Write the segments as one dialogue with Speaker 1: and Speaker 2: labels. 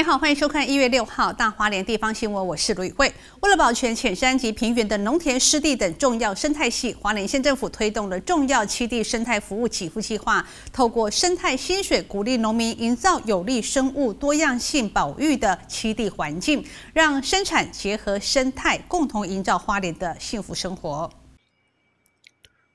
Speaker 1: 你好，欢迎收看一月六号大华联地方新闻，我是卢宇慧。为了保全浅山及平原的农田、湿地等重要生态系，华联县政府推动了重要区地生态服务给付计划，透过生态薪水鼓励农民营造有利生物多样性保育的区地环境，让生产结合生态，共同营造花莲的幸福生活。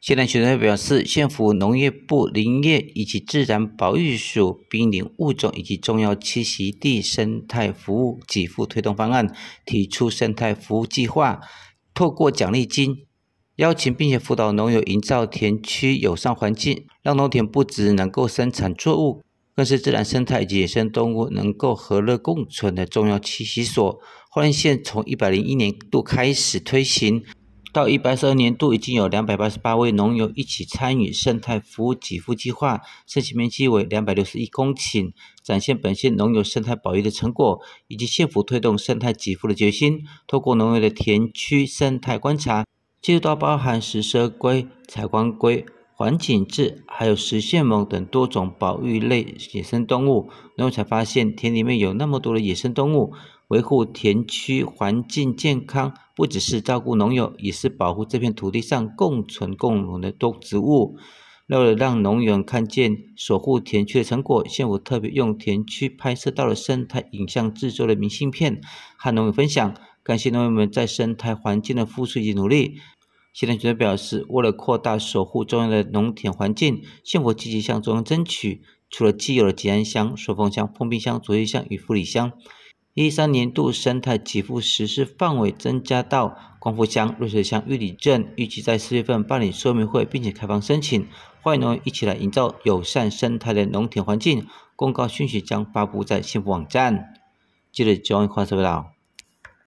Speaker 2: 现在学者表示，县府农业部林业以及自然保育署“濒临物种以及重要栖息地生态服务给付推动方案”提出生态服务计划，透过奖励金邀请并且辅导农友营造田区友善环境，让农田不只能够生产作物，更是自然生态及野生动物能够和乐共存的重要栖息所。花莲县从一百零一年度开始推行。到一百十二年度，已经有两百八十八位农友一起参与生态服务给付计划，涉及面积为两百六十一公顷，展现本县农友生态保育的成果以及幸福推动生态给付的决心。透过农友的田区生态观察，接触到包含石奢龟、采光龟。环境雉、还有石线猛等多种保育类野生动物，然后才发现田里面有那么多的野生动物。维护田区环境健康，不只是照顾农友，也是保护这片土地上共存共荣的多植物。为了让农友看见守护田区的成果，现我特别用田区拍摄到了生态影像制作的明信片，和农友分享。感谢农友们在生态环境的付出与努力。县领导表示，为了扩大守护中央的农田环境，幸福积极向中央争取。除了既有的吉安乡、双峰乡、封闭乡、左义乡与富里乡，一三年度生态给付实施范围增加到光福乡、瑞水乡、玉里镇。预计在四月份办理说明会，并且开放申请。欢迎农民一起来营造友善生态的农田环境。公告讯息将发布在幸福网站。接着讲一讲报道。